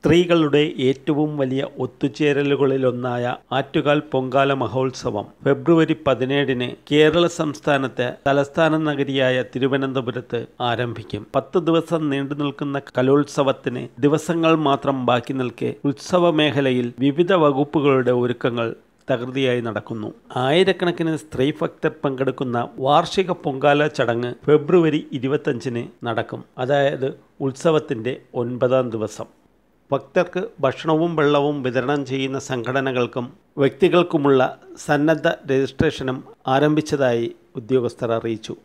സ്ത്രീകളുടെ ഏറ്റവും വലിയ ഒത്തുചേരലുകളിലൊന്നായ ആറ്റുകാൽ പൊങ്കാല മഹോത്സവം ഫെബ്രുവരി പതിനേഴിന് കേരള സംസ്ഥാനത്തെ തലസ്ഥാന നഗരിയായ തിരുവനന്തപുരത്ത് ആരംഭിക്കും പത്ത് ദിവസം നീണ്ടു നിൽക്കുന്ന കലോത്സവത്തിന് ദിവസങ്ങൾ മാത്രം ബാക്കി നിൽക്കെ ഉത്സവ മേഖലയിൽ വിവിധ വകുപ്പുകളുടെ ഒരുക്കങ്ങൾ തകൃതിയായി നടക്കുന്നു ആയിരക്കണക്കിന് സ്ത്രീ ഭക്തർ പങ്കെടുക്കുന്ന വാർഷിക പൊങ്കാല ചടങ്ങ് ഫെബ്രുവരി ഇരുപത്തഞ്ചിന് നടക്കും അതായത് ഉത്സവത്തിൻ്റെ ഒൻപതാം ദിവസം ഭക്തർക്ക് ഭക്ഷണവും വെള്ളവും വിതരണം ചെയ്യുന്ന സംഘടനകൾക്കും വ്യക്തികൾക്കുമുള്ള സന്നദ്ധ രജിസ്ട്രേഷനും ആരംഭിച്ചതായി ഉദ്യോഗസ്ഥർ അറിയിച്ചു